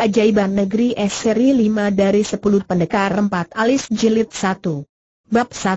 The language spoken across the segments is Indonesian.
Keajaiban Negeri S seri 5 dari 10 Pendekar 4 Alis Jilid 1 Bab 1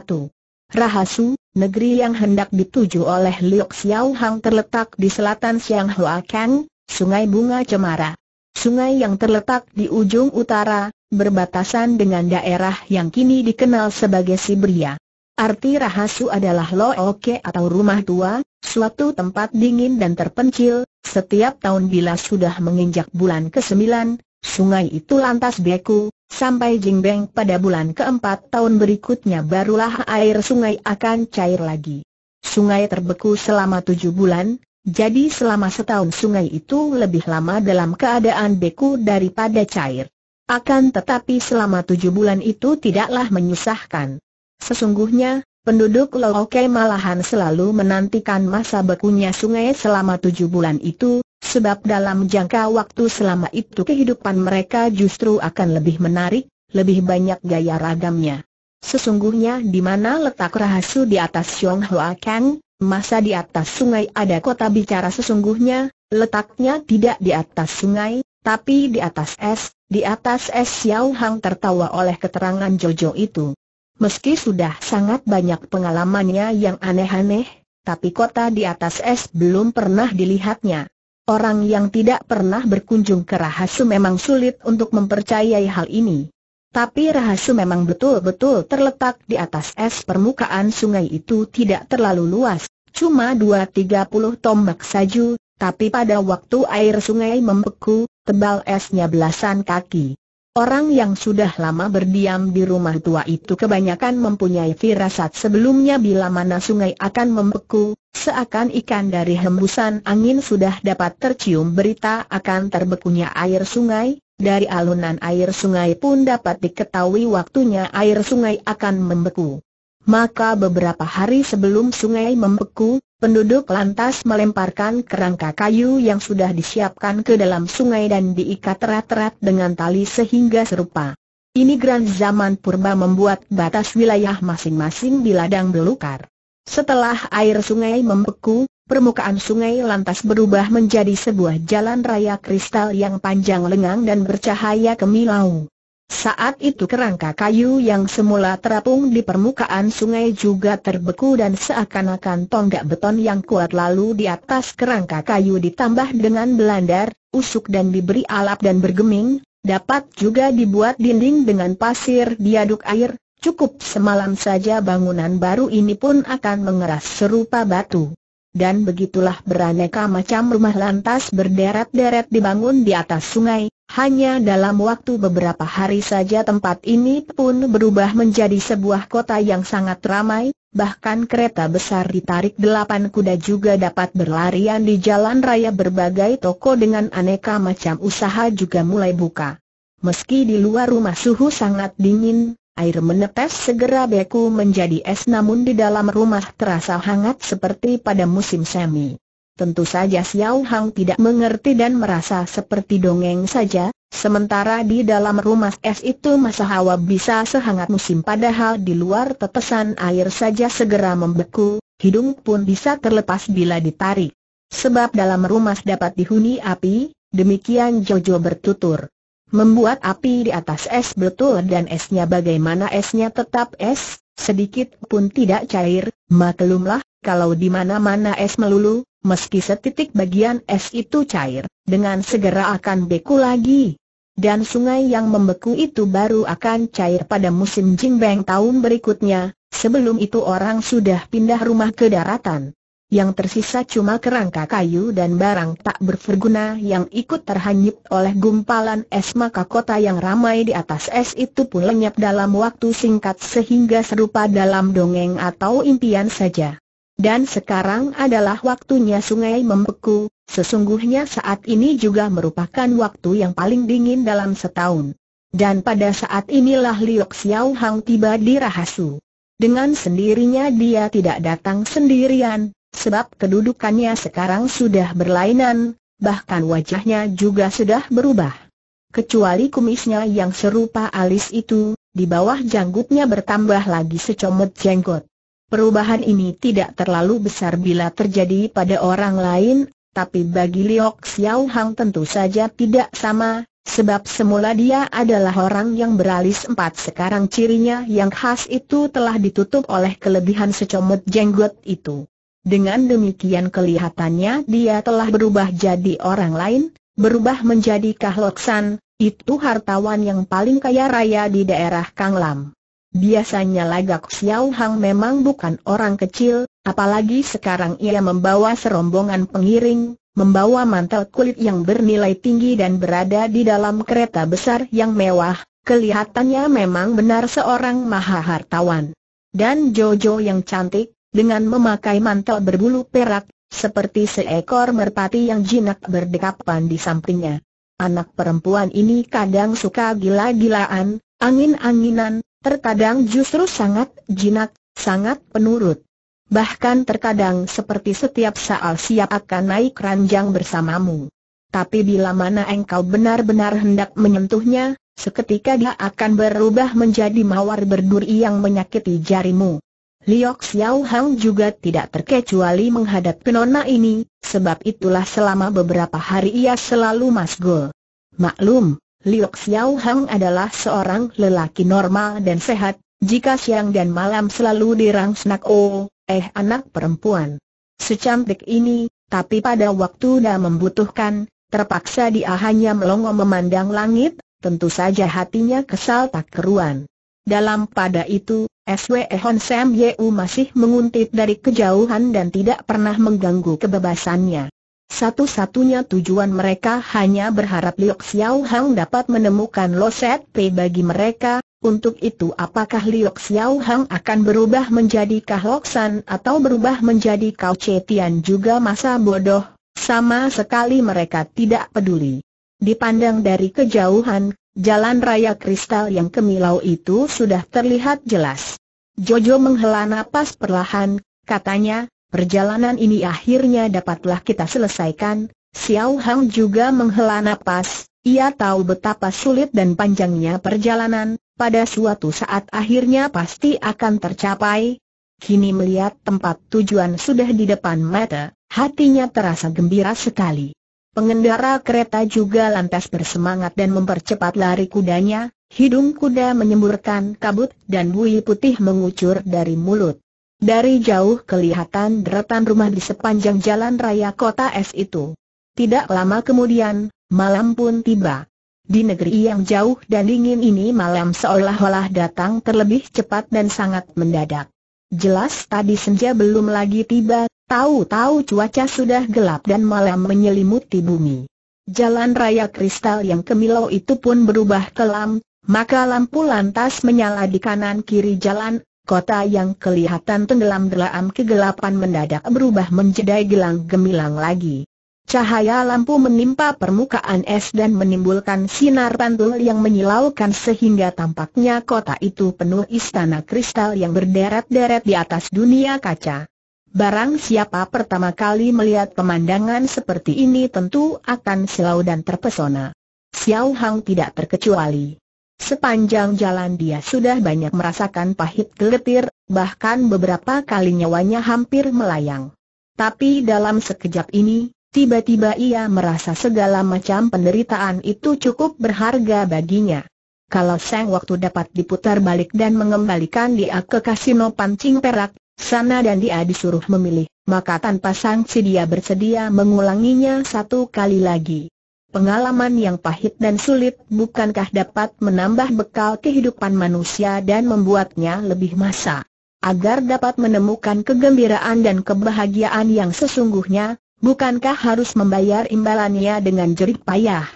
Rahasu, negeri yang hendak dituju oleh Liu Xiao Hang terletak di selatan Siang Hua Kang, Sungai Bunga Cemara. Sungai yang terletak di ujung utara, berbatasan dengan daerah yang kini dikenal sebagai Siberia. Arti rahasu adalah looke atau rumah tua, suatu tempat dingin dan terpencil, setiap tahun bila sudah menginjak bulan ke-9, sungai itu lantas beku, sampai Jingbeng pada bulan keempat tahun berikutnya barulah air sungai akan cair lagi. Sungai terbeku selama tujuh bulan, jadi selama setahun sungai itu lebih lama dalam keadaan beku daripada cair. Akan tetapi selama tujuh bulan itu tidaklah menyusahkan. Sesungguhnya, Penduduk Loke malahan selalu menantikan masa bekunya sungai selama tujuh bulan itu, sebab dalam jangka waktu selama itu kehidupan mereka justru akan lebih menarik, lebih banyak gaya ragamnya. Sesungguhnya di mana letak rahasia di atas Hua Kang, masa di atas sungai ada kota bicara sesungguhnya, letaknya tidak di atas sungai, tapi di atas es, di atas es Xiao Hang tertawa oleh keterangan Jojo itu. Meski sudah sangat banyak pengalamannya yang aneh-aneh, tapi kota di atas es belum pernah dilihatnya. Orang yang tidak pernah berkunjung ke Rahasu memang sulit untuk mempercayai hal ini. Tapi Rahasu memang betul-betul terletak di atas es permukaan sungai itu tidak terlalu luas, cuma 2-30 tombak saju, tapi pada waktu air sungai membeku, tebal esnya belasan kaki. Orang yang sudah lama berdiam di rumah tua itu kebanyakan mempunyai firasat sebelumnya bila mana sungai akan membeku, seakan ikan dari hembusan angin sudah dapat tercium berita akan terbekunya air sungai, dari alunan air sungai pun dapat diketahui waktunya air sungai akan membeku. Maka beberapa hari sebelum sungai membeku, Penduduk lantas melemparkan kerangka kayu yang sudah disiapkan ke dalam sungai dan diikat erat-erat dengan tali sehingga serupa. Ini Grand zaman purba membuat batas wilayah masing-masing di ladang belukar. Setelah air sungai membeku, permukaan sungai lantas berubah menjadi sebuah jalan raya kristal yang panjang lengang dan bercahaya kemilau. Saat itu kerangka kayu yang semula terapung di permukaan sungai juga terbeku dan seakan-akan tonggak beton yang kuat lalu di atas kerangka kayu ditambah dengan belandar, usuk dan diberi alap dan bergeming, dapat juga dibuat dinding dengan pasir diaduk air, cukup semalam saja bangunan baru ini pun akan mengeras serupa batu. Dan begitulah beraneka macam rumah lantas berderet-deret dibangun di atas sungai, hanya dalam waktu beberapa hari saja tempat ini pun berubah menjadi sebuah kota yang sangat ramai, bahkan kereta besar ditarik delapan kuda juga dapat berlarian di jalan raya berbagai toko dengan aneka macam usaha juga mulai buka. Meski di luar rumah suhu sangat dingin, air menetes segera beku menjadi es namun di dalam rumah terasa hangat seperti pada musim semi. Tentu saja Xiao Hang tidak mengerti dan merasa seperti dongeng saja, sementara di dalam rumah es itu masa hawa bisa sehangat musim padahal di luar tetesan air saja segera membeku, hidung pun bisa terlepas bila ditarik. Sebab dalam rumah dapat dihuni api, demikian Jojo bertutur. Membuat api di atas es betul dan esnya bagaimana esnya tetap es, sedikit pun tidak cair, maklumlah, kalau di mana-mana es melulu, meski setitik bagian es itu cair, dengan segera akan beku lagi. Dan sungai yang membeku itu baru akan cair pada musim jingbeng tahun berikutnya, sebelum itu orang sudah pindah rumah ke daratan. Yang tersisa cuma kerangka kayu dan barang tak berfungsi yang ikut terhanyut oleh gumpalan es maka kota yang ramai di atas es itu pun lenyap dalam waktu singkat sehingga serupa dalam dongeng atau impian saja. Dan sekarang adalah waktunya sungai membeku, sesungguhnya saat ini juga merupakan waktu yang paling dingin dalam setahun. Dan pada saat inilah Liok Xiao Hang tiba di Rahasu. Dengan sendirinya dia tidak datang sendirian, sebab kedudukannya sekarang sudah berlainan, bahkan wajahnya juga sudah berubah. Kecuali kumisnya yang serupa alis itu, di bawah janggutnya bertambah lagi secomot jenggot. Perubahan ini tidak terlalu besar bila terjadi pada orang lain, tapi bagi Liok Xiao Hang tentu saja tidak sama, sebab semula dia adalah orang yang beralis empat sekarang cirinya yang khas itu telah ditutup oleh kelebihan secomot jenggot itu. Dengan demikian kelihatannya dia telah berubah jadi orang lain, berubah menjadi Kahloksan, itu hartawan yang paling kaya raya di daerah Kanglam. Biasanya lagak Xiao Hang memang bukan orang kecil, apalagi sekarang ia membawa serombongan pengiring, membawa mantel kulit yang bernilai tinggi dan berada di dalam kereta besar yang mewah, kelihatannya memang benar seorang maha hartawan. Dan Jojo yang cantik, dengan memakai mantel berbulu perak, seperti seekor merpati yang jinak berdekapan di sampingnya. Anak perempuan ini kadang suka gila-gilaan, angin-anginan, Terkadang justru sangat jinak, sangat penurut. Bahkan terkadang seperti setiap saat siap akan naik ranjang bersamamu. Tapi bila mana engkau benar-benar hendak menyentuhnya, seketika dia akan berubah menjadi mawar berduri yang menyakiti jarimu. Liok Xiao Hang juga tidak terkecuali menghadapi nona ini, sebab itulah selama beberapa hari ia selalu masgul. Maklum, Liu Xiao Hang adalah seorang lelaki normal dan sehat, jika siang dan malam selalu dirangsnak oh, eh anak perempuan. Secantik ini, tapi pada waktu dah membutuhkan, terpaksa dia hanya melongo memandang langit, tentu saja hatinya kesal tak keruan. Dalam pada itu, SW Hon Sam Yeu masih menguntit dari kejauhan dan tidak pernah mengganggu kebebasannya. Satu-satunya tujuan mereka hanya berharap Liok Xiao Hang dapat menemukan Loset P bagi mereka, untuk itu apakah Liok Xiao Hang akan berubah menjadi Kahloksan atau berubah menjadi Kau Tian juga masa bodoh, sama sekali mereka tidak peduli. Dipandang dari kejauhan, jalan raya kristal yang kemilau itu sudah terlihat jelas. Jojo menghela napas perlahan, katanya, Perjalanan ini akhirnya dapatlah kita selesaikan, Xiao Hang juga menghela nafas. ia tahu betapa sulit dan panjangnya perjalanan, pada suatu saat akhirnya pasti akan tercapai. Kini melihat tempat tujuan sudah di depan mata, hatinya terasa gembira sekali. Pengendara kereta juga lantas bersemangat dan mempercepat lari kudanya, hidung kuda menyemburkan kabut dan bui putih mengucur dari mulut. Dari jauh kelihatan deretan rumah di sepanjang jalan raya kota S itu. Tidak lama kemudian, malam pun tiba. Di negeri yang jauh dan dingin ini malam seolah-olah datang terlebih cepat dan sangat mendadak. Jelas tadi senja belum lagi tiba, tahu-tahu cuaca sudah gelap dan malam menyelimuti bumi. Jalan raya kristal yang kemilau itu pun berubah kelam, maka lampu lantas menyala di kanan kiri jalan, Kota yang kelihatan tenggelam dalam kegelapan mendadak berubah menjadi gelang gemilang lagi. Cahaya lampu menimpa permukaan es dan menimbulkan sinar pantul yang menyilaukan sehingga tampaknya kota itu penuh istana kristal yang berderet-deret di atas dunia kaca. Barang siapa pertama kali melihat pemandangan seperti ini tentu akan silau dan terpesona. Xiao Hang tidak terkecuali. Sepanjang jalan dia sudah banyak merasakan pahit geletir, bahkan beberapa kali nyawanya hampir melayang. Tapi dalam sekejap ini, tiba-tiba ia merasa segala macam penderitaan itu cukup berharga baginya. Kalau Seng waktu dapat diputar balik dan mengembalikan dia ke kasino pancing perak, sana dan dia disuruh memilih, maka tanpa sangsi dia bersedia mengulanginya satu kali lagi. Pengalaman yang pahit dan sulit bukankah dapat menambah bekal kehidupan manusia dan membuatnya lebih masa? Agar dapat menemukan kegembiraan dan kebahagiaan yang sesungguhnya, bukankah harus membayar imbalannya dengan jerih payah?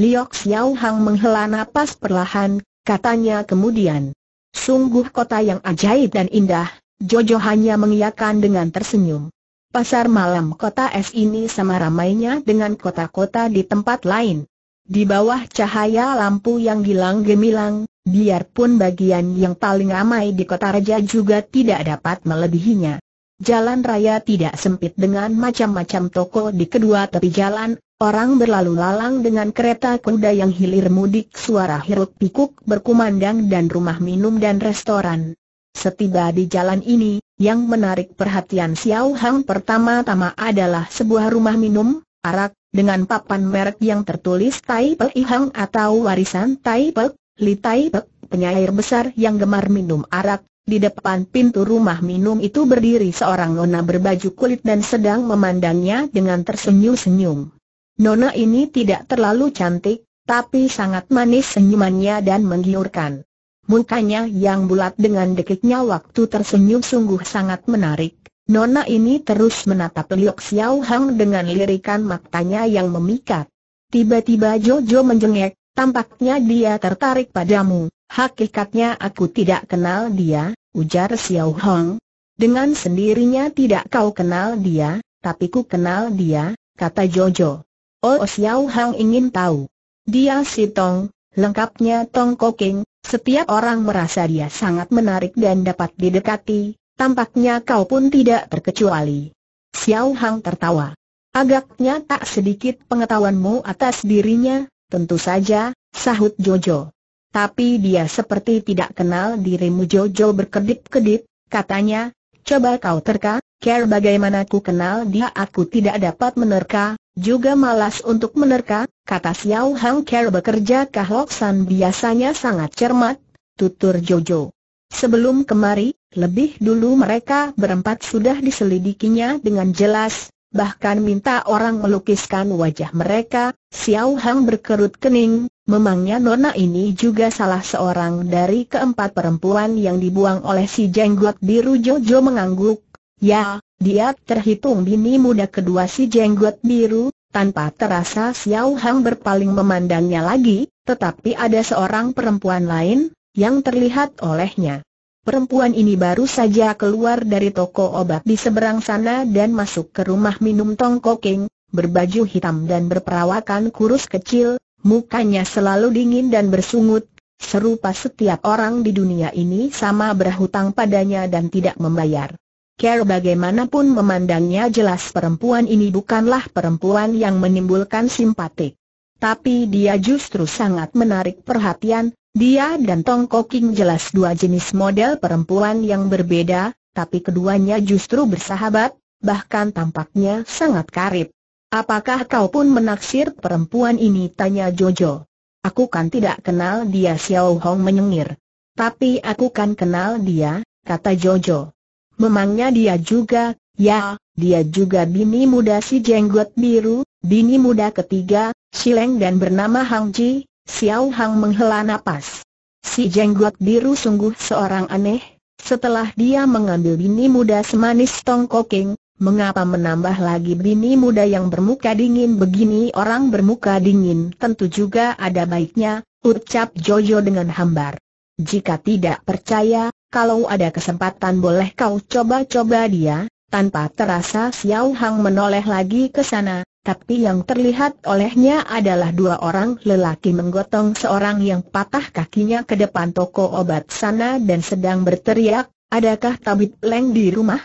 Liok Xiao Hang menghela napas perlahan, katanya kemudian. Sungguh kota yang ajaib dan indah, Jojo hanya mengiyakan dengan tersenyum. Pasar malam kota es ini sama ramainya dengan kota-kota di tempat lain. Di bawah cahaya lampu yang gilang gemilang, biarpun bagian yang paling ramai di kota raja juga tidak dapat melebihinya. Jalan raya tidak sempit dengan macam-macam toko di kedua tepi jalan, orang berlalu lalang dengan kereta kuda yang hilir mudik suara hiruk pikuk berkumandang dan rumah minum dan restoran. Setiba di jalan ini, yang menarik perhatian Xiao Hang pertama-tama adalah sebuah rumah minum, arak, dengan papan merek yang tertulis Tai I Hang atau warisan Tai Li Tai penyair besar yang gemar minum arak. Di depan pintu rumah minum itu berdiri seorang nona berbaju kulit dan sedang memandangnya dengan tersenyum-senyum. Nona ini tidak terlalu cantik, tapi sangat manis senyumannya dan menggiurkan. Mukanya yang bulat dengan dekiknya waktu tersenyum sungguh sangat menarik. Nona ini terus menatap Liok Xiao Hang dengan lirikan matanya yang memikat. Tiba-tiba Jojo menjengek, tampaknya dia tertarik padamu. Hakikatnya aku tidak kenal dia, ujar Xiao Hang. Dengan sendirinya tidak kau kenal dia, tapi ku kenal dia, kata Jojo. Oh Xiao Hang ingin tahu. Dia si Tong, lengkapnya Tong Koking, setiap orang merasa dia sangat menarik dan dapat didekati, tampaknya kau pun tidak terkecuali. Xiao Hang tertawa. Agaknya tak sedikit pengetahuanmu atas dirinya, tentu saja, sahut Jojo. Tapi dia seperti tidak kenal dirimu Jojo berkedip-kedip, katanya, coba kau terka, care bagaimana ku kenal dia aku tidak dapat menerka, juga malas untuk menerka, kata Xiao Hang Ker bekerja Kah Loksan biasanya sangat cermat, tutur Jojo. Sebelum kemari, lebih dulu mereka berempat sudah diselidikinya dengan jelas, bahkan minta orang melukiskan wajah mereka, Xiao Hang berkerut kening, memangnya Nona ini juga salah seorang dari keempat perempuan yang dibuang oleh si jenggot biru Jojo mengangguk, ya, dia terhitung bini muda kedua si jenggot biru, tanpa terasa Xiao Hang berpaling memandangnya lagi, tetapi ada seorang perempuan lain, yang terlihat olehnya. Perempuan ini baru saja keluar dari toko obat di seberang sana dan masuk ke rumah minum Tong Koking, berbaju hitam dan berperawakan kurus kecil, mukanya selalu dingin dan bersungut, serupa setiap orang di dunia ini sama berhutang padanya dan tidak membayar. Care bagaimanapun memandangnya jelas perempuan ini bukanlah perempuan yang menimbulkan simpatik. Tapi dia justru sangat menarik perhatian, dia dan Tong Koking jelas dua jenis model perempuan yang berbeda, tapi keduanya justru bersahabat, bahkan tampaknya sangat karib. Apakah kau pun menaksir perempuan ini? Tanya Jojo. Aku kan tidak kenal dia Xiao Hong menyengir. Tapi aku kan kenal dia, kata Jojo. Memangnya dia juga, ya, dia juga bini muda si jenggot biru, bini muda ketiga, Sileng dan bernama Hang Ji, Xiao Hang menghela nafas. Si jenggot biru sungguh seorang aneh, setelah dia mengambil bini muda semanis Tong Koking, mengapa menambah lagi bini muda yang bermuka dingin begini orang bermuka dingin tentu juga ada baiknya, ucap Jojo dengan hambar. Jika tidak percaya, kalau ada kesempatan boleh kau coba-coba dia, tanpa terasa Xiao Hang menoleh lagi ke sana, tapi yang terlihat olehnya adalah dua orang lelaki menggotong seorang yang patah kakinya ke depan toko obat sana dan sedang berteriak, adakah tabib Leng di rumah?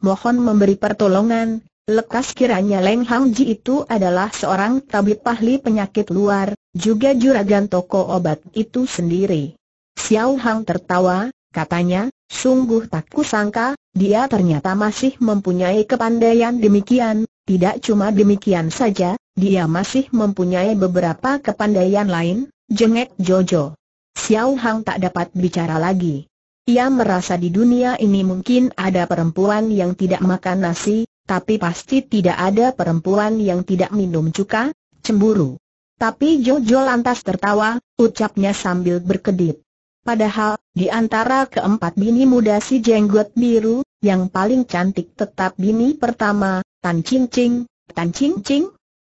Mohon memberi pertolongan, Lekas kiranya Leng Hang Ji itu adalah seorang tabib pahli penyakit luar, juga juragan toko obat itu sendiri. Xiao Hang tertawa, Katanya, sungguh tak kusangka, dia ternyata masih mempunyai kepandaian demikian, tidak cuma demikian saja, dia masih mempunyai beberapa kepandaian lain, jengek Jojo. Xiao Hang tak dapat bicara lagi. Ia merasa di dunia ini mungkin ada perempuan yang tidak makan nasi, tapi pasti tidak ada perempuan yang tidak minum cuka, cemburu. Tapi Jojo lantas tertawa, ucapnya sambil berkedip. Padahal, di antara keempat bini muda si jenggot biru, yang paling cantik tetap bini pertama, Tan Ching Ching, Tan Ching Ching.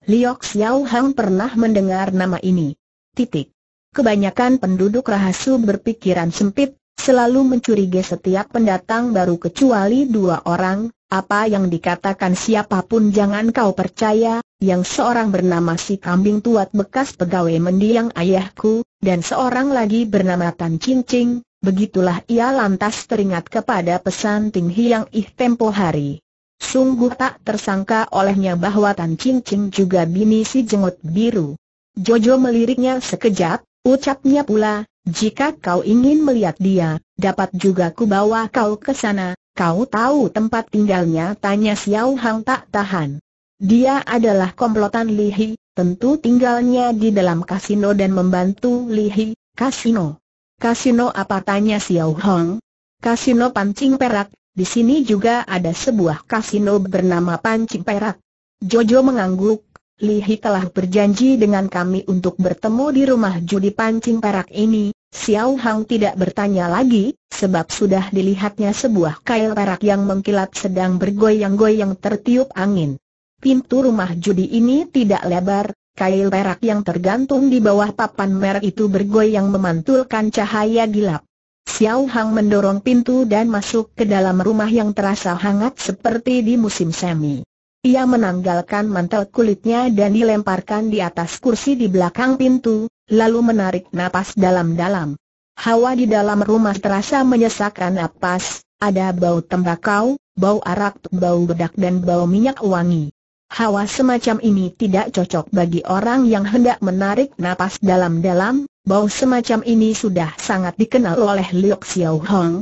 Liok Xiao Hang pernah mendengar nama ini. Titik. Kebanyakan penduduk rahasu berpikiran sempit, selalu mencurigai setiap pendatang baru kecuali dua orang, apa yang dikatakan siapapun jangan kau percaya, yang seorang bernama si kambing tuat bekas pegawai mendiang ayahku, dan seorang lagi bernama Tan Ching begitulah ia lantas teringat kepada pesan Ting Hiang Ih tempo hari. Sungguh tak tersangka olehnya bahwa Tan Ching juga bini si jenggot biru. Jojo meliriknya sekejap, Ucapnya pula, jika kau ingin melihat dia, dapat juga ku bawa kau ke sana, kau tahu tempat tinggalnya tanya Xiao Hang tak tahan. Dia adalah komplotan Li Hi, tentu tinggalnya di dalam kasino dan membantu Li Hi, kasino. Kasino apa tanya Xiao Hang? Kasino pancing perak, di sini juga ada sebuah kasino bernama pancing perak. Jojo mengangguk, Lihi telah berjanji dengan kami untuk bertemu di rumah judi pancing perak ini, Xiao Hang tidak bertanya lagi, sebab sudah dilihatnya sebuah kail perak yang mengkilat sedang bergoyang-goyang tertiup angin. Pintu rumah judi ini tidak lebar, kail perak yang tergantung di bawah papan merah itu bergoyang memantulkan cahaya gelap. Xiao Hang mendorong pintu dan masuk ke dalam rumah yang terasa hangat seperti di musim semi. Ia menanggalkan mantel kulitnya dan dilemparkan di atas kursi di belakang pintu, lalu menarik napas dalam-dalam. Hawa di dalam rumah terasa menyesakkan napas, ada bau tembakau, bau arak, bau bedak dan bau minyak wangi. Hawa semacam ini tidak cocok bagi orang yang hendak menarik napas dalam-dalam, bau semacam ini sudah sangat dikenal oleh Liu Xiaohong. Hong.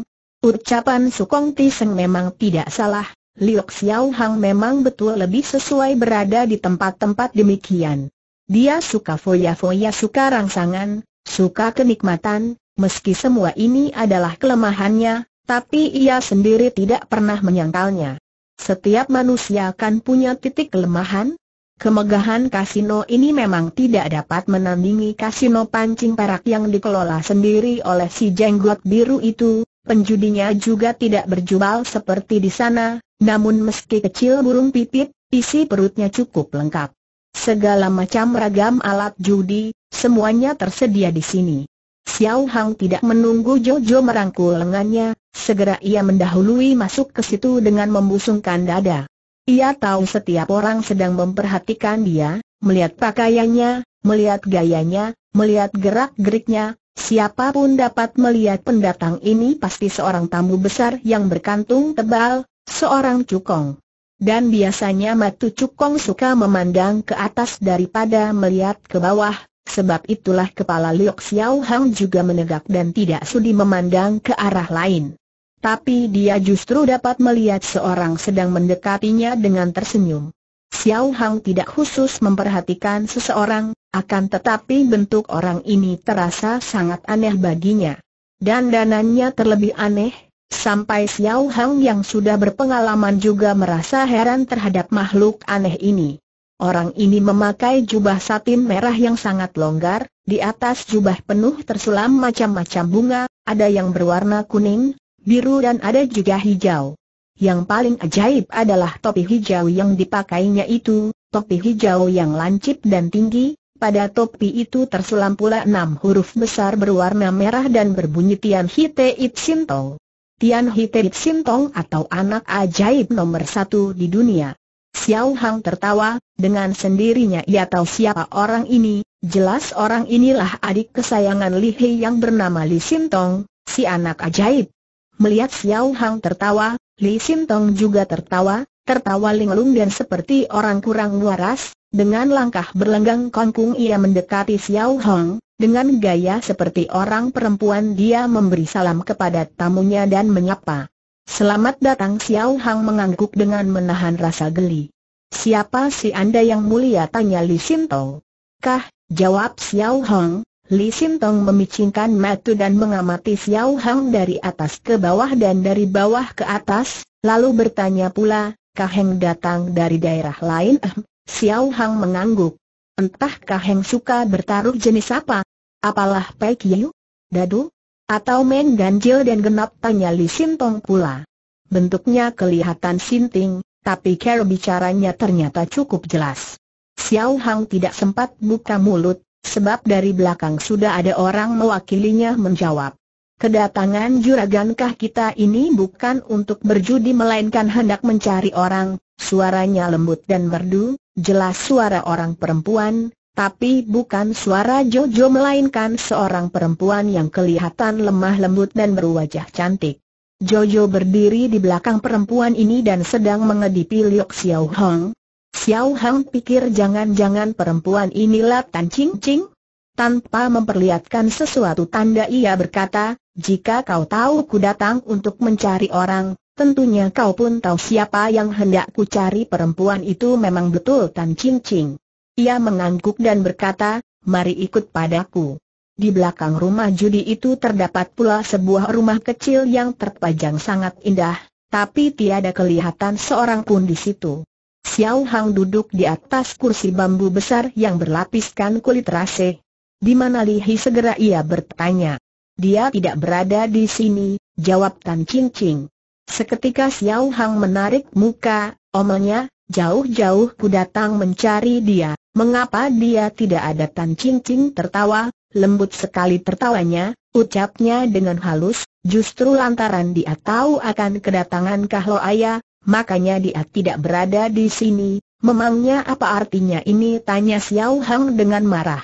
Ucapan Sukong Tiseng memang tidak salah, Liok Xiao memang betul lebih sesuai berada di tempat-tempat demikian. Dia suka foya-foya suka rangsangan, suka kenikmatan, meski semua ini adalah kelemahannya, tapi ia sendiri tidak pernah menyangkalnya. Setiap manusia kan punya titik kelemahan, Kemegahan kasino ini memang tidak dapat menandingi kasino pancing perak yang dikelola sendiri oleh si jenggot biru itu, penjudinya juga tidak berjubal seperti di sana, namun meski kecil burung pipit, isi perutnya cukup lengkap. Segala macam ragam alat judi, semuanya tersedia di sini. Xiao Hang tidak menunggu Jojo merangkul lengannya, segera ia mendahului masuk ke situ dengan membusungkan dada. Ia tahu setiap orang sedang memperhatikan dia, melihat pakaiannya, melihat gayanya, melihat gerak-geriknya, siapapun dapat melihat pendatang ini pasti seorang tamu besar yang berkantung tebal, seorang cukong. Dan biasanya matu cukong suka memandang ke atas daripada melihat ke bawah, sebab itulah kepala Liok Xiao Hang juga menegak dan tidak sudi memandang ke arah lain. Tapi dia justru dapat melihat seorang sedang mendekatinya dengan tersenyum. Xiao Hang tidak khusus memperhatikan seseorang, akan tetapi bentuk orang ini terasa sangat aneh baginya. Dan danannya terlebih aneh, Sampai Xiao Hang yang sudah berpengalaman juga merasa heran terhadap makhluk aneh ini. Orang ini memakai jubah satin merah yang sangat longgar, di atas jubah penuh tersulam macam-macam bunga, ada yang berwarna kuning, biru dan ada juga hijau. Yang paling ajaib adalah topi hijau yang dipakainya itu, topi hijau yang lancip dan tinggi, pada topi itu tersulam pula enam huruf besar berwarna merah dan berbunyi Tian Hite It Sinto. Tian Hitebit Sintong atau anak ajaib nomor satu di dunia. Xiao Hang tertawa, dengan sendirinya ia tahu siapa orang ini, jelas orang inilah adik kesayangan Li He yang bernama Li Sintong, si anak ajaib. Melihat Xiao Hang tertawa, Li Sintong juga tertawa, tertawa linglung dan seperti orang kurang waras, dengan langkah berlenggang kongkung ia mendekati Xiao Hong, dengan gaya seperti orang perempuan dia memberi salam kepada tamunya dan menyapa. Selamat datang Xiao Hong mengangguk dengan menahan rasa geli. Siapa si anda yang mulia tanya Li Tong. Kah, jawab Xiao Hong, Li Tong memicingkan mata dan mengamati Xiao Hong dari atas ke bawah dan dari bawah ke atas, lalu bertanya pula, Kaheng datang dari daerah lain eh, Xiao Hang mengangguk. Entah Kaheng suka bertaruh jenis apa? Apalah Pei Kiu? Dadu? Atau main ganjil dan genap tanya Li Sintong pula. Bentuknya kelihatan sinting, tapi cara bicaranya ternyata cukup jelas. Xiao Hang tidak sempat buka mulut, sebab dari belakang sudah ada orang mewakilinya menjawab. Kedatangan juragankah kita ini bukan untuk berjudi melainkan hendak mencari orang, suaranya lembut dan merdu, jelas suara orang perempuan, tapi bukan suara Jojo melainkan seorang perempuan yang kelihatan lemah lembut dan berwajah cantik. Jojo berdiri di belakang perempuan ini dan sedang mengedipi Liok Xiao Hong. Xiao Hong pikir jangan-jangan perempuan inilah Tan Ching Ching, tanpa memperlihatkan sesuatu tanda ia berkata, jika kau tahu ku datang untuk mencari orang, tentunya kau pun tahu siapa yang hendak ku cari perempuan itu memang betul Tan Ching Ching. Ia mengangguk dan berkata, mari ikut padaku. Di belakang rumah judi itu terdapat pula sebuah rumah kecil yang terpajang sangat indah, tapi tiada kelihatan seorang pun di situ. Xiao Hang duduk di atas kursi bambu besar yang berlapiskan kulit raseh, di mana Lihi segera ia bertanya. Dia tidak berada di sini, jawab Tan Ching Ching. Seketika Xiao Hang menarik muka, Omongnya, jauh-jauh ku datang mencari dia, mengapa dia tidak ada Tan Ching Ching tertawa, lembut sekali tertawanya, ucapnya dengan halus, justru lantaran dia tahu akan kedatangan Kahlo ayah, makanya dia tidak berada di sini, memangnya apa artinya ini tanya Xiao Hang dengan marah.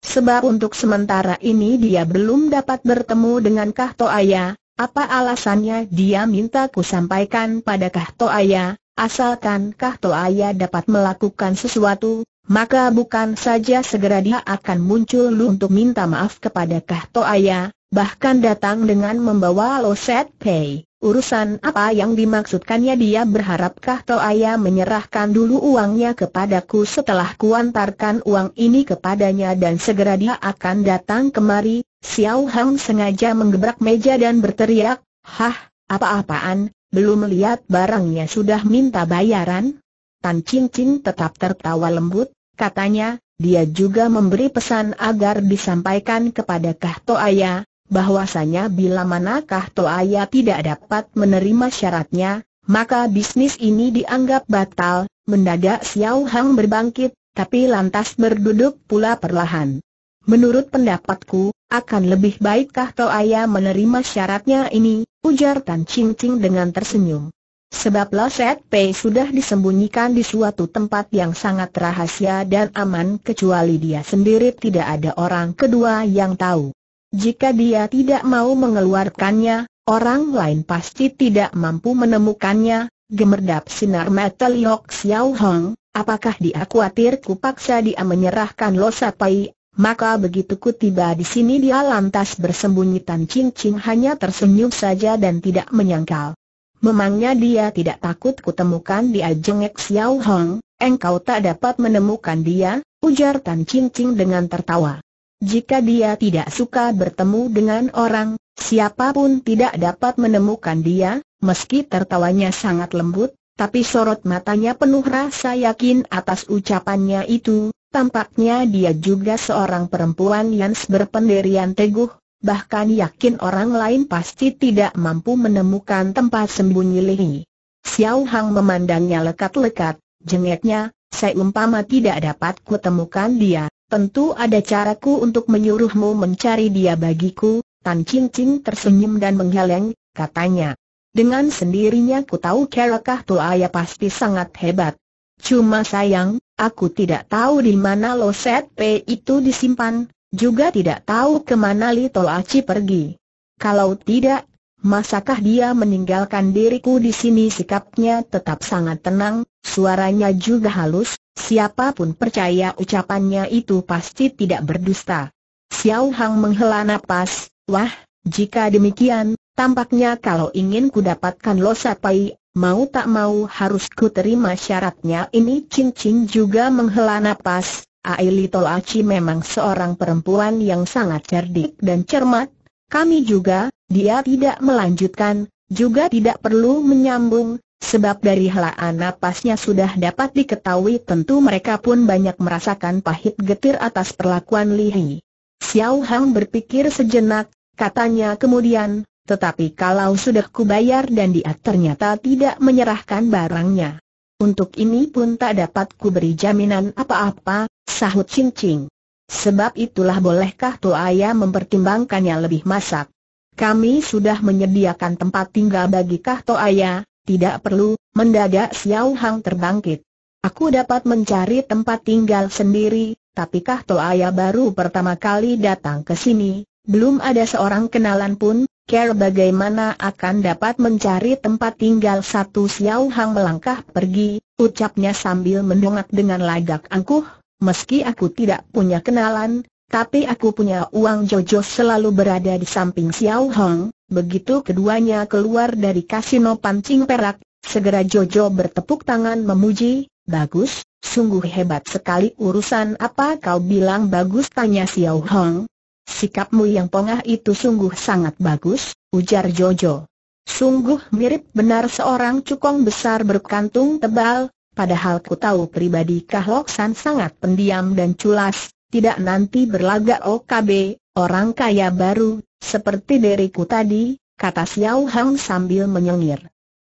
Sebab untuk sementara ini dia belum dapat bertemu dengan Kahto Ayah, apa alasannya dia minta ku sampaikan pada Kahto Ayah, asalkan Kahto Ayah dapat melakukan sesuatu, maka bukan saja segera dia akan muncul untuk minta maaf kepada Kahto Ayah, bahkan datang dengan membawa loset pay. Urusan apa yang dimaksudkannya dia berharapkah Toaya menyerahkan dulu uangnya kepadaku setelah kuantarkan uang ini kepadanya dan segera dia akan datang kemari, Xiao Hang sengaja menggebrak meja dan berteriak, Hah, apa-apaan, belum lihat barangnya sudah minta bayaran? Tan Ching Ching tetap tertawa lembut, katanya, dia juga memberi pesan agar disampaikan kepada Kah Toa Ya bahwasanya bila manakah Toaya tidak dapat menerima syaratnya, maka bisnis ini dianggap batal, mendadak Xiao Hang berbangkit, tapi lantas berduduk pula perlahan. Menurut pendapatku, akan lebih baikkah Toaya menerima syaratnya ini, ujar Tan Ching Ching dengan tersenyum. Sebab set Pei sudah disembunyikan di suatu tempat yang sangat rahasia dan aman kecuali dia sendiri tidak ada orang kedua yang tahu. Jika dia tidak mau mengeluarkannya, orang lain pasti tidak mampu menemukannya, gemerdap sinar mata Liok Xiao Hong, apakah dia khawatir ku paksa dia menyerahkan Losapai, maka begitu ku tiba di sini dia lantas bersembunyi Tan Ching Ching hanya tersenyum saja dan tidak menyangkal. Memangnya dia tidak takut kutemukan dia jengek Xiao Hong, engkau tak dapat menemukan dia, ujar Tan Ching Ching dengan tertawa. Jika dia tidak suka bertemu dengan orang, siapapun tidak dapat menemukan dia, meski tertawanya sangat lembut, tapi sorot matanya penuh rasa yakin atas ucapannya itu, tampaknya dia juga seorang perempuan yang berpendirian teguh, bahkan yakin orang lain pasti tidak mampu menemukan tempat sembunyi lehi. Xiao Hang memandangnya lekat-lekat, jengeknya, seumpama tidak dapat kutemukan dia, Tentu ada caraku untuk menyuruhmu mencari dia bagiku, Tan Chin Chin tersenyum dan menggeleng, katanya. Dengan sendirinya ku tahu Kerakah ayah pasti sangat hebat. Cuma sayang, aku tidak tahu di mana Loset P itu disimpan, juga tidak tahu kemana Li Aci pergi. Kalau tidak, masakah dia meninggalkan diriku di sini sikapnya tetap sangat tenang, suaranya juga halus, Siapapun percaya ucapannya itu pasti tidak berdusta. Xiao Hang menghela napas, wah, jika demikian, tampaknya kalau ingin ku dapatkan Lo losapai, mau tak mau harus ku terima syaratnya ini Ching Ching juga menghela napas. Aili Tolaci memang seorang perempuan yang sangat cerdik dan cermat, kami juga, dia tidak melanjutkan, juga tidak perlu menyambung, Sebab dari helaan napasnya sudah dapat diketahui tentu mereka pun banyak merasakan pahit getir atas perlakuan Li Xiao Hang berpikir sejenak, katanya kemudian, tetapi kalau sudah kubayar dan dia ternyata tidak menyerahkan barangnya. Untuk ini pun tak dapat kuberi jaminan apa-apa, sahut cincing. Sebab itulah bolehkah Tuaya mempertimbangkannya lebih masak. Kami sudah menyediakan tempat tinggal bagi Kahto Ayah, tidak perlu, mendadak Xiao Hang terbangkit. Aku dapat mencari tempat tinggal sendiri, tapi Kah Toaya baru pertama kali datang ke sini, belum ada seorang kenalan pun, care bagaimana akan dapat mencari tempat tinggal satu Xiao Hang melangkah pergi, ucapnya sambil mendongak dengan lagak angkuh, meski aku tidak punya kenalan, tapi aku punya uang Jojo selalu berada di samping Xiao Hang, Begitu keduanya keluar dari kasino pancing perak, segera Jojo bertepuk tangan memuji, bagus, sungguh hebat sekali urusan apa kau bilang bagus tanya Xiao Hong. Sikapmu yang pongah itu sungguh sangat bagus, ujar Jojo. Sungguh mirip benar seorang cukong besar berkantung tebal, padahal ku tahu pribadi San sangat pendiam dan culas, tidak nanti berlagak OKB, orang kaya baru, seperti diriku tadi, kata Xiao Hang sambil menyengir.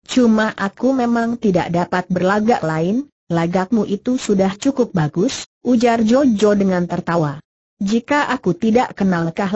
Cuma aku memang tidak dapat berlagak lain, lagakmu itu sudah cukup bagus, ujar Jojo dengan tertawa. Jika aku tidak kenal Kah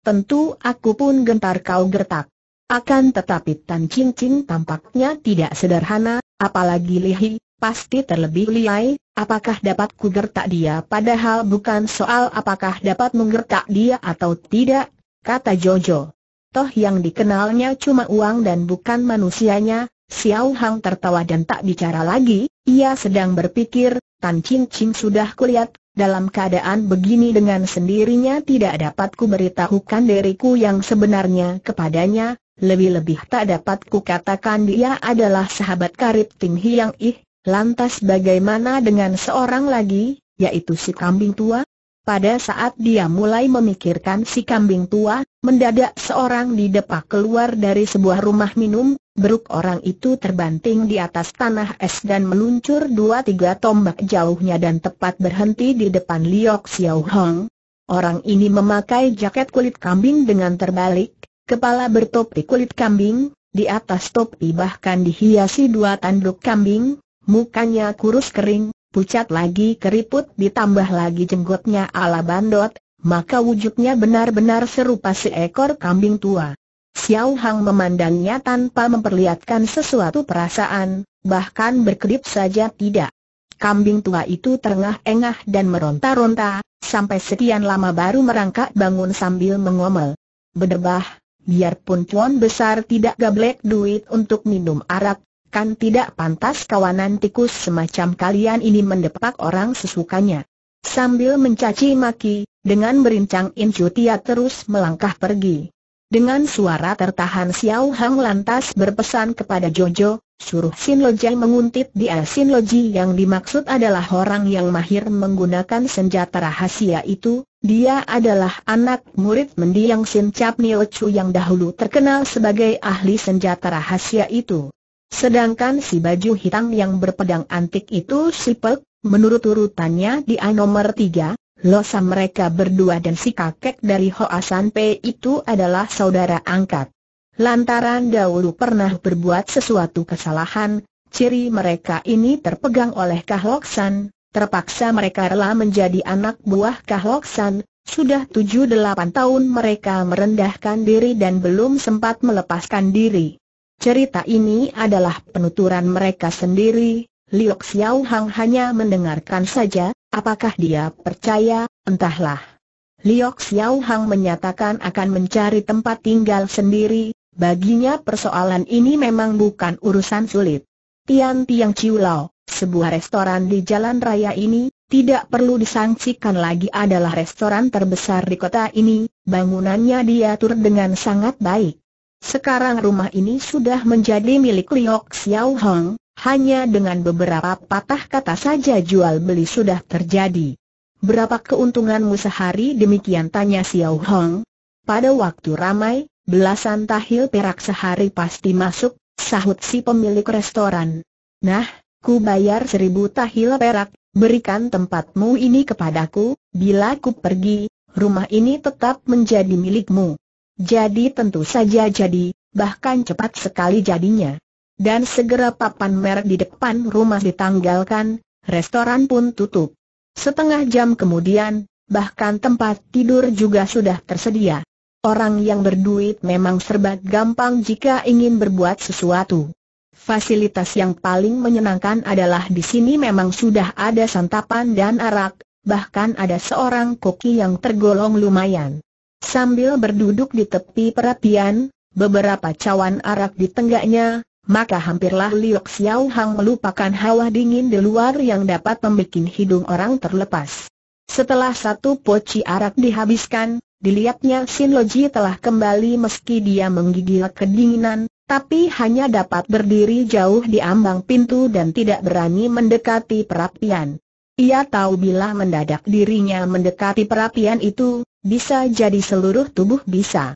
tentu aku pun gentar kau gertak. Akan tetapi Tan Cing Cing tampaknya tidak sederhana, apalagi Lihi, pasti terlebih liai, apakah dapat kugertak dia padahal bukan soal apakah dapat menggertak dia atau tidak, kata Jojo. Toh yang dikenalnya cuma uang dan bukan manusianya, Xiao Hang tertawa dan tak bicara lagi, ia sedang berpikir, Tan Ching Ching sudah kulihat, dalam keadaan begini dengan sendirinya tidak dapat ku beritahukan diriku yang sebenarnya kepadanya, lebih-lebih tak dapat ku katakan dia adalah sahabat karib Ting Hiang Ih, Lantas bagaimana dengan seorang lagi, yaitu si kambing tua? Pada saat dia mulai memikirkan si kambing tua, mendadak seorang di depan keluar dari sebuah rumah minum, beruk orang itu terbanting di atas tanah es dan meluncur dua tiga tombak jauhnya dan tepat berhenti di depan Liok Xiao Hong. Orang ini memakai jaket kulit kambing dengan terbalik, kepala bertopi kulit kambing, di atas topi bahkan dihiasi dua tanduk kambing, Mukanya kurus kering, pucat lagi keriput ditambah lagi jenggotnya ala bandot, maka wujudnya benar-benar serupa seekor kambing tua. Xiao Hang memandangnya tanpa memperlihatkan sesuatu perasaan, bahkan berkedip saja tidak. Kambing tua itu terengah-engah dan meronta-ronta, sampai sekian lama baru merangkak bangun sambil mengomel. Berdebah, biarpun tuan besar tidak gablek duit untuk minum arak, Kan tidak pantas kawanan tikus semacam kalian ini mendepak orang sesukanya. Sambil mencaci maki, dengan berincang Incu Tia terus melangkah pergi. Dengan suara tertahan Xiao Hang lantas berpesan kepada Jojo, suruh Sin Lojai menguntit dia Sin Loji yang dimaksud adalah orang yang mahir menggunakan senjata rahasia itu, dia adalah anak murid mendiang Sin Cap Nil Chu yang dahulu terkenal sebagai ahli senjata rahasia itu. Sedangkan si baju hitam yang berpedang antik itu si Pek, menurut urutannya dia nomor tiga, losa mereka berdua dan si kakek dari Hoa San itu adalah saudara angkat. Lantaran dahulu pernah berbuat sesuatu kesalahan, ciri mereka ini terpegang oleh Kahloksan, terpaksa mereka rela menjadi anak buah Kahloksan, sudah tujuh delapan tahun mereka merendahkan diri dan belum sempat melepaskan diri. Cerita ini adalah penuturan mereka sendiri, Liok Xiao Hang hanya mendengarkan saja, apakah dia percaya, entahlah. Liok Xiao Hang menyatakan akan mencari tempat tinggal sendiri, baginya persoalan ini memang bukan urusan sulit. Tian Tiang Chiu sebuah restoran di jalan raya ini, tidak perlu disangsikan lagi adalah restoran terbesar di kota ini, bangunannya diatur dengan sangat baik. Sekarang rumah ini sudah menjadi milik Liok Xiao Hong, hanya dengan beberapa patah kata saja jual beli sudah terjadi. Berapa keuntunganmu sehari demikian tanya Xiao Hong? Pada waktu ramai, belasan tahil perak sehari pasti masuk, sahut si pemilik restoran. Nah, ku bayar seribu tahil perak, berikan tempatmu ini kepadaku, bila ku pergi, rumah ini tetap menjadi milikmu. Jadi tentu saja jadi, bahkan cepat sekali jadinya. Dan segera papan merek di depan rumah ditanggalkan, restoran pun tutup. Setengah jam kemudian, bahkan tempat tidur juga sudah tersedia. Orang yang berduit memang serba gampang jika ingin berbuat sesuatu. Fasilitas yang paling menyenangkan adalah di sini memang sudah ada santapan dan arak, bahkan ada seorang koki yang tergolong lumayan. Sambil berduduk di tepi perapian, beberapa cawan arak di tenggaknya, maka hampirlah Liu Xiao Hang melupakan hawa dingin di luar yang dapat membuat hidung orang terlepas. Setelah satu poci arak dihabiskan, dilihatnya Sin Loji telah kembali meski dia menggigil kedinginan, tapi hanya dapat berdiri jauh di ambang pintu dan tidak berani mendekati perapian. Ia tahu bila mendadak dirinya mendekati perapian itu, bisa jadi seluruh tubuh bisa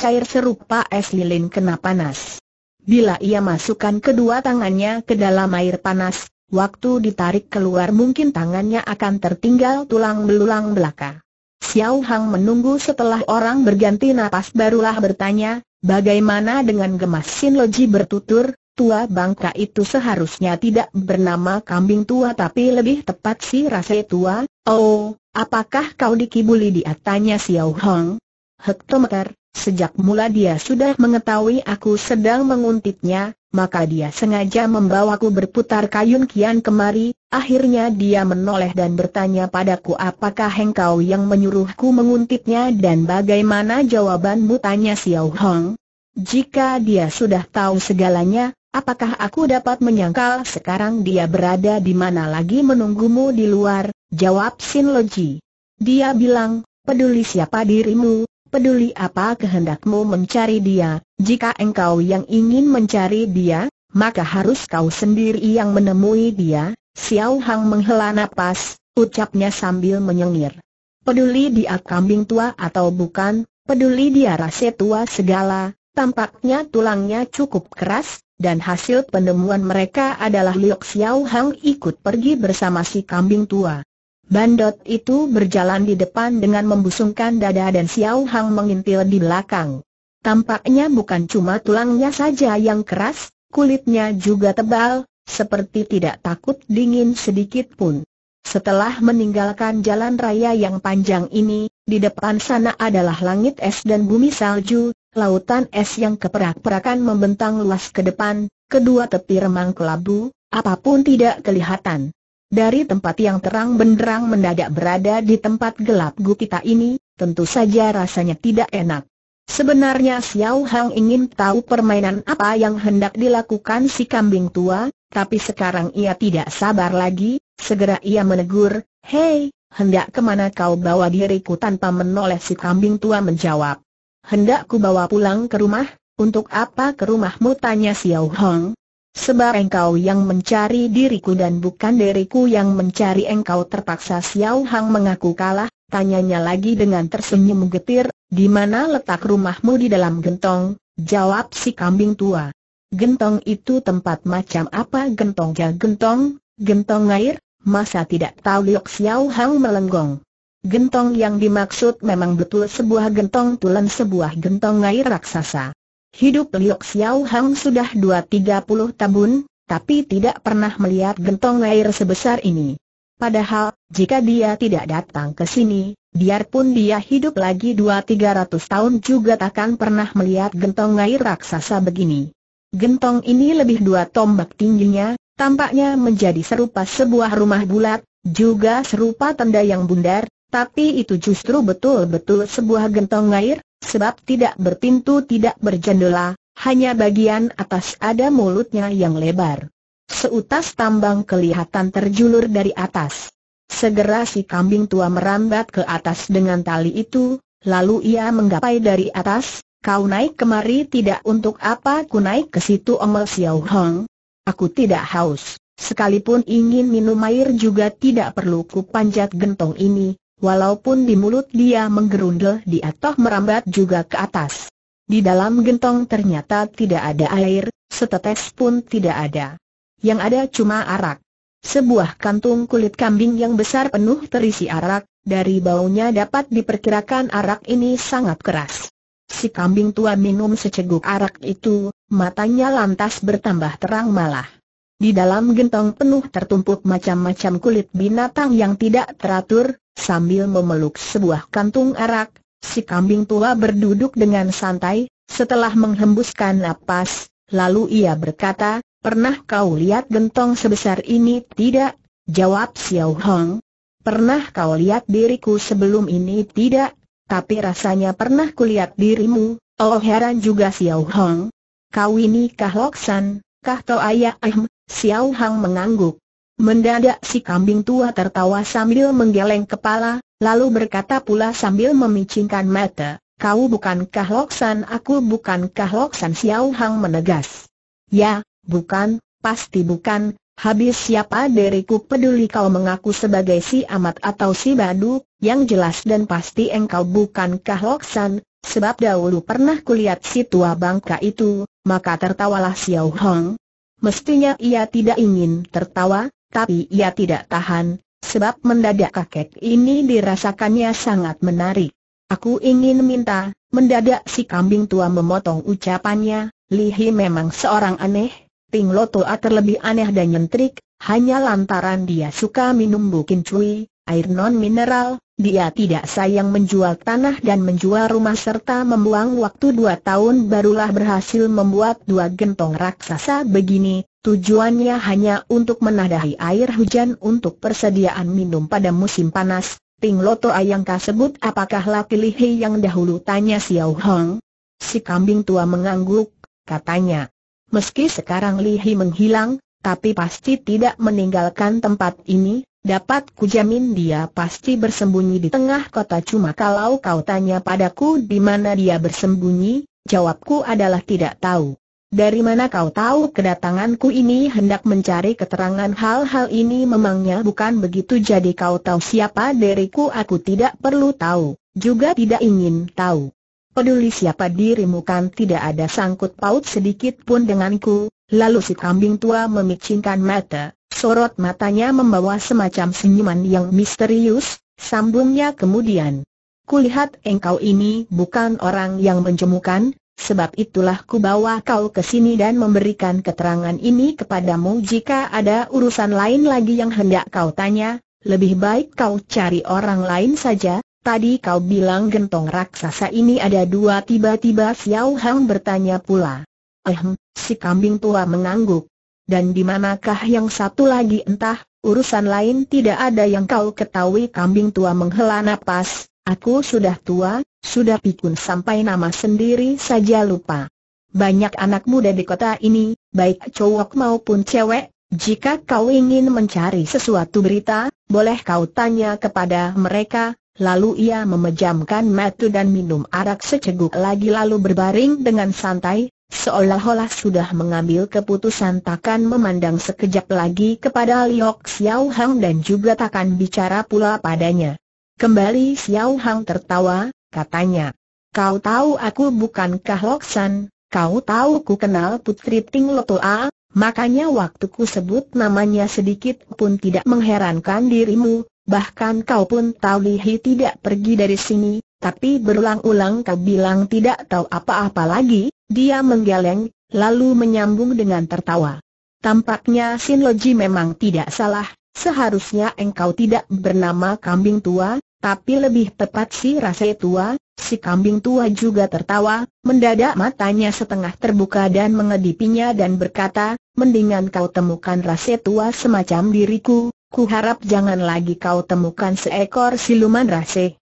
cair serupa es lilin kena panas. Bila ia masukkan kedua tangannya ke dalam air panas, waktu ditarik keluar mungkin tangannya akan tertinggal tulang belulang belaka. Xiao Hang menunggu setelah orang berganti napas barulah bertanya, bagaimana dengan gemas Sin Loji bertutur, tua bangka itu seharusnya tidak bernama kambing tua tapi lebih tepat si rase tua. Oh, apakah kau dikibuli di tanya Xiao Hong? Hektometer, sejak mula dia sudah mengetahui aku sedang menguntitnya, maka dia sengaja membawaku berputar kayun kian kemari, akhirnya dia menoleh dan bertanya padaku apakah engkau yang menyuruhku menguntitnya dan bagaimana jawabanmu tanya Xiao Hong. Jika dia sudah tahu segalanya, Apakah aku dapat menyangkal sekarang dia berada di mana lagi menunggumu di luar? Jawab Sin Loji. Dia bilang, peduli siapa dirimu, peduli apa kehendakmu mencari dia, jika engkau yang ingin mencari dia, maka harus kau sendiri yang menemui dia. Xiao Hang menghela napas, ucapnya sambil menyengir. Peduli dia kambing tua atau bukan, peduli dia rase tua segala, Tampaknya tulangnya cukup keras, dan hasil penemuan mereka adalah Liok Xiao Hang ikut pergi bersama si kambing tua. Bandot itu berjalan di depan dengan membusungkan dada dan Xiao Hang mengintil di belakang. Tampaknya bukan cuma tulangnya saja yang keras, kulitnya juga tebal, seperti tidak takut dingin sedikit pun. Setelah meninggalkan jalan raya yang panjang ini, di depan sana adalah langit es dan bumi salju, Lautan es yang keperak-perakan membentang luas ke depan, kedua tepi remang kelabu, apapun tidak kelihatan. Dari tempat yang terang benderang mendadak berada di tempat gelap gupita ini, tentu saja rasanya tidak enak. Sebenarnya Xiao Hang ingin tahu permainan apa yang hendak dilakukan si kambing tua, tapi sekarang ia tidak sabar lagi, segera ia menegur, Hei, hendak kemana kau bawa diriku tanpa menoleh si kambing tua menjawab hendak ku bawa pulang ke rumah, untuk apa ke rumahmu tanya Xiao Hong? Sebab engkau yang mencari diriku dan bukan diriku yang mencari engkau terpaksa Xiao Hong mengaku kalah, tanyanya lagi dengan tersenyum getir, di mana letak rumahmu di dalam gentong, jawab si kambing tua. Gentong itu tempat macam apa gentong ja gentong, gentong air, masa tidak tahu Liok Xiao Hong melenggong. Gentong yang dimaksud memang betul sebuah gentong tulen sebuah gentong air raksasa. Hidup Liok Xiao Hang sudah tiga puluh tahun, tapi tidak pernah melihat gentong air sebesar ini. Padahal, jika dia tidak datang ke sini, biarpun dia hidup lagi 2-300 tahun juga takkan pernah melihat gentong air raksasa begini. Gentong ini lebih dua tombak tingginya, tampaknya menjadi serupa sebuah rumah bulat, juga serupa tenda yang bundar, tapi itu justru betul-betul sebuah gentong air, sebab tidak berpintu tidak berjendela, hanya bagian atas ada mulutnya yang lebar. Seutas tambang kelihatan terjulur dari atas. Segera si kambing tua merambat ke atas dengan tali itu, lalu ia menggapai dari atas, kau naik kemari tidak untuk apa ku naik ke situ Omel Xiao Hong. Aku tidak haus, sekalipun ingin minum air juga tidak perlu ku panjat gentong ini, Walaupun di mulut dia menggerundel di atas merambat juga ke atas. Di dalam gentong ternyata tidak ada air, setetes pun tidak ada. Yang ada cuma arak. Sebuah kantung kulit kambing yang besar penuh terisi arak, dari baunya dapat diperkirakan arak ini sangat keras. Si kambing tua minum seceguk arak itu, matanya lantas bertambah terang malah. Di dalam gentong penuh tertumpuk macam-macam kulit binatang yang tidak teratur, Sambil memeluk sebuah kantung arak, si kambing tua berduduk dengan santai, setelah menghembuskan napas, lalu ia berkata, Pernah kau lihat gentong sebesar ini? Tidak, jawab Xiao Hong. Pernah kau lihat diriku sebelum ini? Tidak, tapi rasanya pernah kulihat dirimu, oh heran juga Xiao Hong. Kau ini kah Loksan, kah Toaya Ahm? Xiao Hong mengangguk. Mendadak si kambing tua tertawa sambil menggeleng kepala, lalu berkata pula sambil memicingkan mata, kau bukankah Loksan aku bukankah Loksan Xiao Hang menegas. Ya, bukan, pasti bukan, habis siapa diriku peduli kau mengaku sebagai si amat atau si badu, yang jelas dan pasti engkau bukankah Loksan, sebab dahulu pernah kulihat si tua bangka itu, maka tertawalah Xiao Hang. Mestinya ia tidak ingin tertawa, tapi ia tidak tahan, sebab mendadak kakek ini dirasakannya sangat menarik. Aku ingin minta, mendadak si kambing tua memotong ucapannya, Lihi memang seorang aneh, Lo Lotoa terlebih aneh dan nyentrik, hanya lantaran dia suka minum bukin cuy, air non-mineral, dia tidak sayang menjual tanah dan menjual rumah serta membuang waktu dua tahun barulah berhasil membuat dua gentong raksasa begini, tujuannya hanya untuk menadahi air hujan untuk persediaan minum pada musim panas. Ting Loto Ayang apakah apakahlah Lihi yang dahulu tanya Xiao Hong? Si kambing tua mengangguk, katanya. Meski sekarang Lihi menghilang, tapi pasti tidak meninggalkan tempat ini, Dapat kujamin dia pasti bersembunyi di tengah kota cuma kalau kau tanya padaku di mana dia bersembunyi, jawabku adalah tidak tahu. Dari mana kau tahu kedatanganku ini hendak mencari keterangan hal-hal ini memangnya bukan begitu jadi kau tahu siapa diriku aku tidak perlu tahu, juga tidak ingin tahu. Peduli siapa dirimu kan tidak ada sangkut paut sedikit pun denganku, lalu si kambing tua memicingkan mata. Sorot matanya membawa semacam senyuman yang misterius, sambungnya kemudian. Kulihat engkau ini bukan orang yang menjemukan, sebab itulah ku bawa kau ke sini dan memberikan keterangan ini kepadamu jika ada urusan lain lagi yang hendak kau tanya, lebih baik kau cari orang lain saja, Tadi kau bilang gentong raksasa ini ada dua tiba-tiba Xiao Hang bertanya pula. Ehm, si kambing tua mengangguk dan di manakah yang satu lagi entah, urusan lain tidak ada yang kau ketahui kambing tua menghela napas, aku sudah tua, sudah pikun sampai nama sendiri saja lupa. Banyak anak muda di kota ini, baik cowok maupun cewek, jika kau ingin mencari sesuatu berita, boleh kau tanya kepada mereka, Lalu ia memejamkan mata dan minum arak seceguk lagi lalu berbaring dengan santai, Seolah-olah sudah mengambil keputusan takkan memandang sekejap lagi kepada Liok Xiao Hang dan juga takkan bicara pula padanya. Kembali Xiao Hang tertawa, katanya. Kau tahu aku bukankah San, kau tahu ku kenal Putri Ting Loto A, makanya waktu ku sebut namanya sedikit pun tidak mengherankan dirimu, bahkan kau pun tahu Lihi tidak pergi dari sini, tapi berulang-ulang kau bilang tidak tahu apa-apa lagi, dia menggeleng, lalu menyambung dengan tertawa. Tampaknya sinologi memang tidak salah, seharusnya engkau tidak bernama kambing tua, tapi lebih tepat si rase tua, si kambing tua juga tertawa, mendadak matanya setengah terbuka dan mengedipinya dan berkata, mendingan kau temukan rase tua semacam diriku, ku harap jangan lagi kau temukan seekor siluman rase.